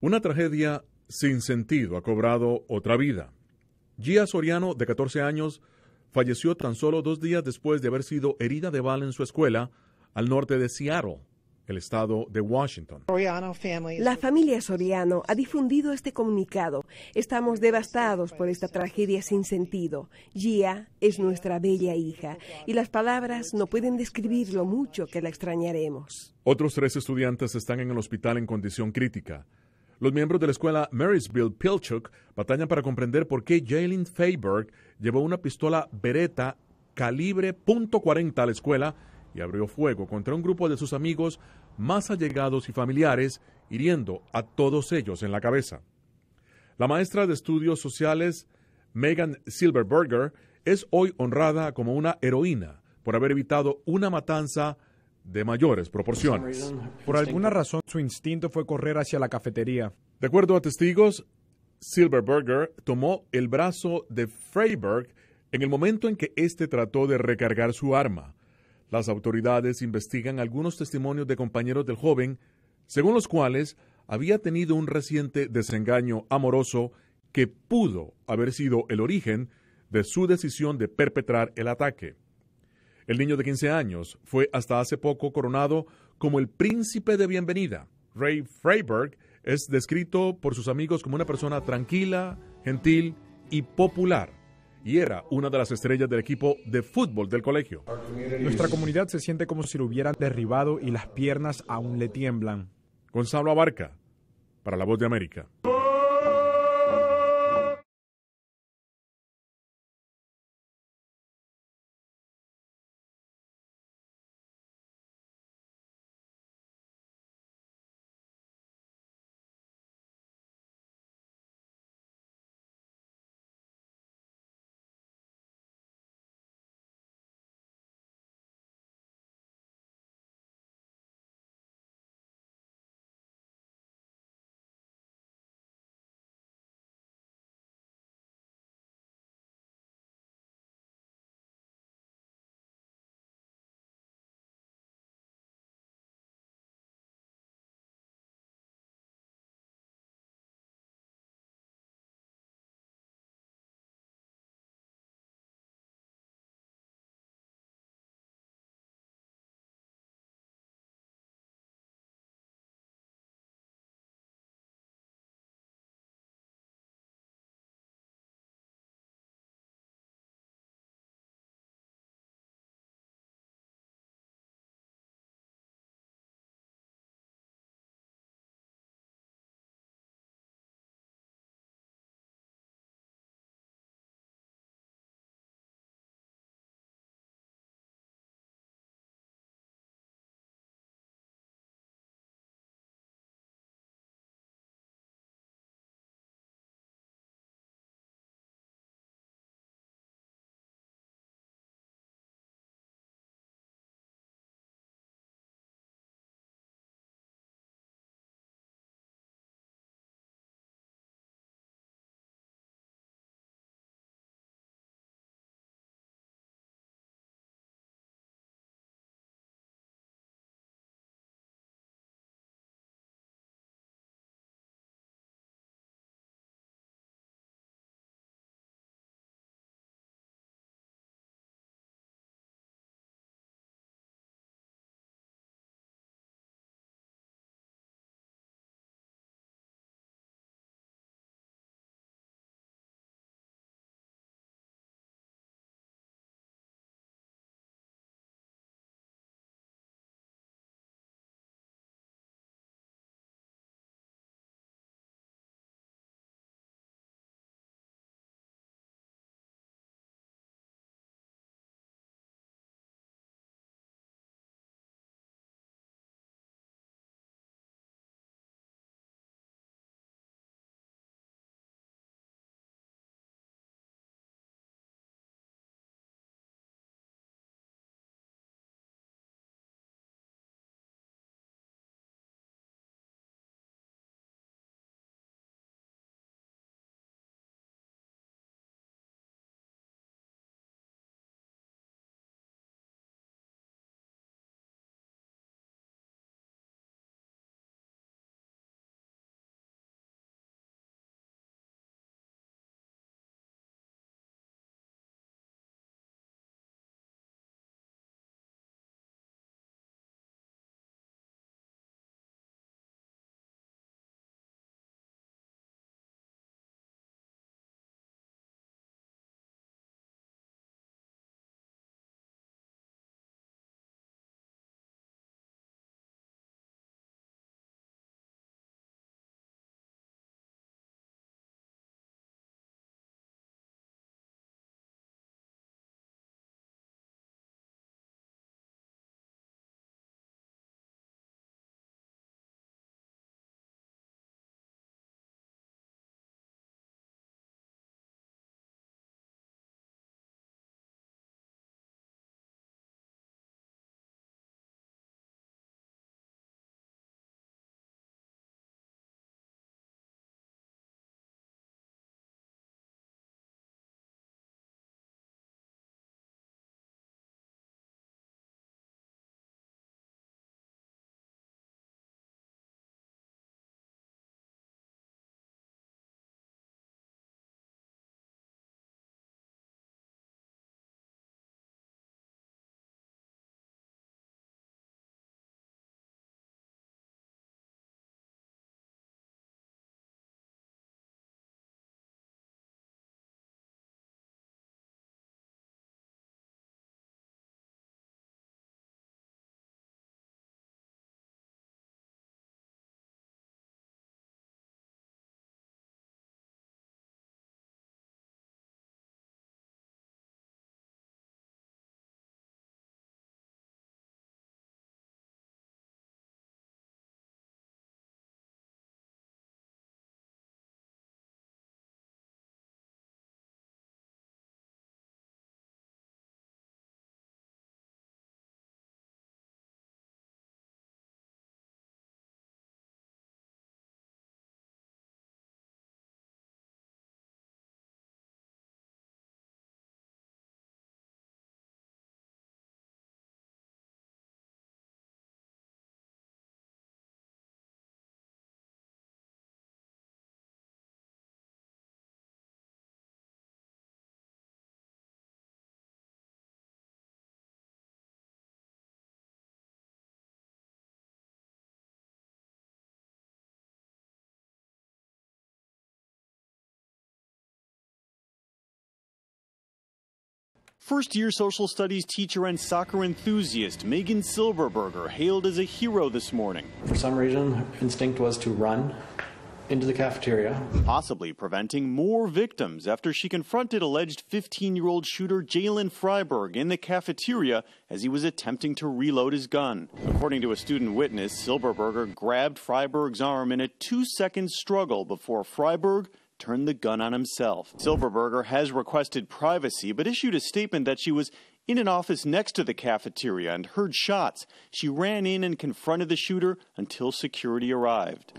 Una tragedia sin sentido ha cobrado otra vida. Gia Soriano, de 14 años, falleció tan solo dos días después de haber sido herida de bala en su escuela al norte de Seattle, el estado de Washington. La familia Soriano ha difundido este comunicado. Estamos devastados por esta tragedia sin sentido. Gia es nuestra bella hija y las palabras no pueden describir lo mucho que la extrañaremos. Otros tres estudiantes están en el hospital en condición crítica. Los miembros de la escuela Marysville Pilchuk batallan para comprender por qué Jalen Fayberg llevó una pistola Beretta calibre .40 a la escuela y abrió fuego contra un grupo de sus amigos más allegados y familiares, hiriendo a todos ellos en la cabeza. La maestra de estudios sociales Megan Silverberger es hoy honrada como una heroína por haber evitado una matanza de mayores proporciones. Por alguna razón, su instinto fue correr hacia la cafetería. De acuerdo a testigos, Silverberger tomó el brazo de Freiberg en el momento en que éste trató de recargar su arma. Las autoridades investigan algunos testimonios de compañeros del joven, según los cuales había tenido un reciente desengaño amoroso que pudo haber sido el origen de su decisión de perpetrar el ataque. El niño de 15 años fue hasta hace poco coronado como el príncipe de bienvenida. Ray Freiberg es descrito por sus amigos como una persona tranquila, gentil y popular y era una de las estrellas del equipo de fútbol del colegio. Nuestra comunidad se siente como si lo hubieran derribado y las piernas aún le tiemblan. Gonzalo Abarca, para La Voz de América. First year social studies teacher and soccer enthusiast Megan Silverberger hailed as a hero this morning. For some reason, her instinct was to run into the cafeteria, possibly preventing more victims after she confronted alleged 15 year old shooter Jalen Freiberg in the cafeteria as he was attempting to reload his gun. According to a student witness, Silberberger grabbed Freiberg's arm in a two second struggle before Freiberg turned the gun on himself. Silverberger has requested privacy, but issued a statement that she was in an office next to the cafeteria and heard shots. She ran in and confronted the shooter until security arrived.